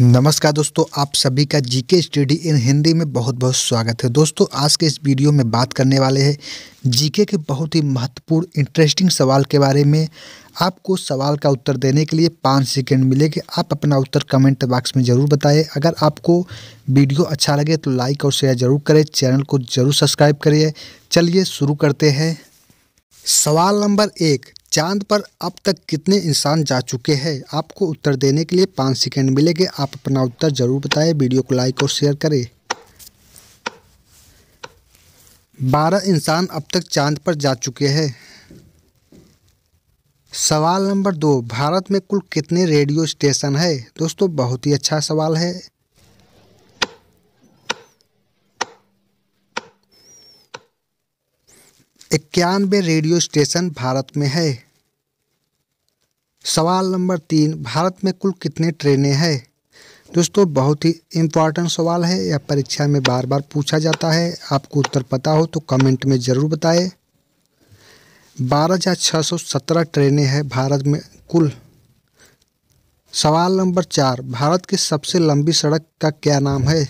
नमस्कार दोस्तों आप सभी का जीके स्टडी इन हिंदी में बहुत बहुत स्वागत है दोस्तों आज के इस वीडियो में बात करने वाले हैं जीके के बहुत ही महत्वपूर्ण इंटरेस्टिंग सवाल के बारे में आपको सवाल का उत्तर देने के लिए पाँच सेकेंड मिलेंगे आप अपना उत्तर कमेंट बॉक्स में ज़रूर बताएं अगर आपको वीडियो अच्छा लगे तो लाइक और शेयर ज़रूर करें चैनल को ज़रूर सब्सक्राइब करिए चलिए शुरू करते हैं सवाल नंबर एक चांद पर अब तक कितने इंसान जा चुके हैं आपको उत्तर देने के लिए पाँच सेकेंड मिलेंगे आप अपना उत्तर जरूर बताएं वीडियो को लाइक और शेयर करें बारह इंसान अब तक चांद पर जा चुके हैं सवाल नंबर दो भारत में कुल कितने रेडियो स्टेशन है दोस्तों बहुत ही अच्छा सवाल है इक्यानवे रेडियो स्टेशन भारत में है सवाल नंबर तीन भारत में कुल कितने ट्रेनें हैं दोस्तों बहुत ही इम्पॉर्टेंट सवाल है यह परीक्षा में बार बार पूछा जाता है आपको उत्तर पता हो तो कमेंट में ज़रूर बताएं बारह हज़ार छः सौ सत्रह ट्रेनें हैं भारत में कुल सवाल नंबर चार भारत की सबसे लंबी सड़क का क्या नाम है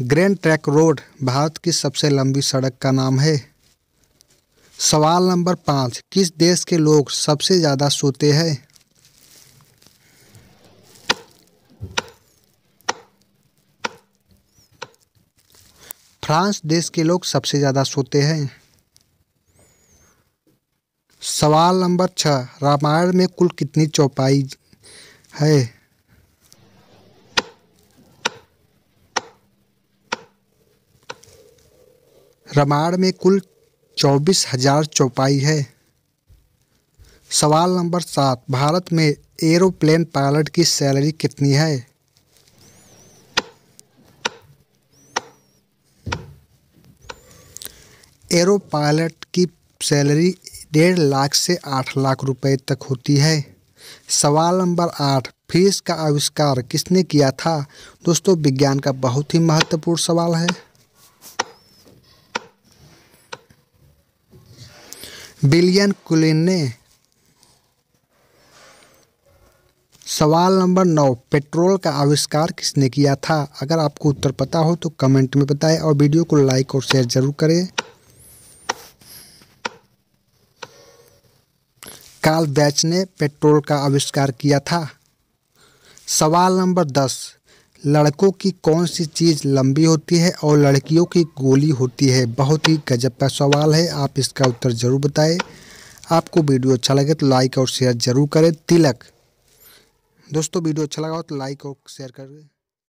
ग्रैंड ट्रैक रोड भारत की सबसे लंबी सड़क का नाम है सवाल नंबर पाँच किस देश के लोग सबसे ज़्यादा सोते हैं फ्रांस देश के लोग सबसे ज़्यादा सोते हैं सवाल नंबर छः रामायण में कुल कितनी चौपाई है रामायण में कुल चौबीस हजार चौपाई है सवाल नंबर सात भारत में एरोप्लेन पायलट की सैलरी कितनी है एरो पायलट की सैलरी डेढ़ लाख से आठ लाख रुपए तक होती है सवाल नंबर आठ फीस का आविष्कार किसने किया था दोस्तों विज्ञान का बहुत ही महत्वपूर्ण सवाल है बिलियन कुलिन ने सवाल नंबर नौ पेट्रोल का आविष्कार किसने किया था अगर आपको उत्तर पता हो तो कमेंट में बताएं और वीडियो को लाइक और शेयर जरूर करें कार्ल बैच ने पेट्रोल का आविष्कार किया था सवाल नंबर दस लड़कों की कौन सी चीज़ लंबी होती है और लड़कियों की गोली होती है बहुत ही गजब का सवाल है आप इसका उत्तर ज़रूर बताएं आपको वीडियो अच्छा लगे तो लाइक और शेयर ज़रूर करें तिलक दोस्तों वीडियो अच्छा लगा हो तो लाइक और शेयर करें